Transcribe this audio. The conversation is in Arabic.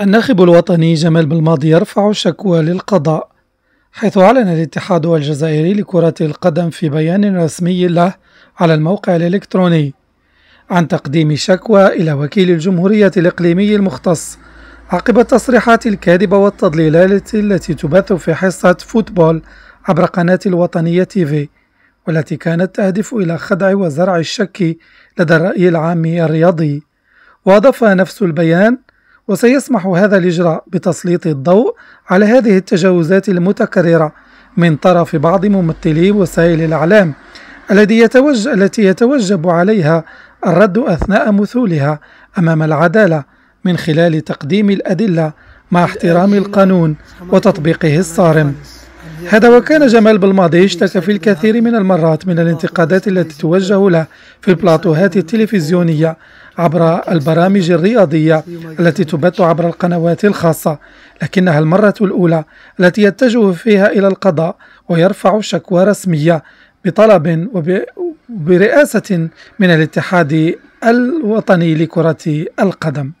الناخب الوطني جمال بالماضي يرفع شكوى للقضاء حيث أعلن الاتحاد الجزائري لكرة القدم في بيان رسمي له على الموقع الإلكتروني عن تقديم شكوى إلى وكيل الجمهورية الإقليمي المختص عقب التصريحات الكاذبة والتضليلات التي تبث في حصة فوتبول عبر قناة الوطنية تيفي والتي كانت تهدف إلى خدع وزرع الشك لدى الرأي العام الرياضي وأضاف نفس البيان وسيسمح هذا الإجراء بتسليط الضوء على هذه التجاوزات المتكررة من طرف بعض ممثلي وسائل الإعلام التي يتوجب عليها الرد أثناء مثولها أمام العدالة من خلال تقديم الأدلة مع احترام القانون وتطبيقه الصارم هذا وكان جمال بالماضي اشتكى في الكثير من المرات من الانتقادات التي توجه له في البلاطوهات التلفزيونية عبر البرامج الرياضية التي تبث عبر القنوات الخاصة لكنها المرة الأولى التي يتجه فيها إلى القضاء ويرفع شكوى رسمية بطلب وبرئاسة من الاتحاد الوطني لكرة القدم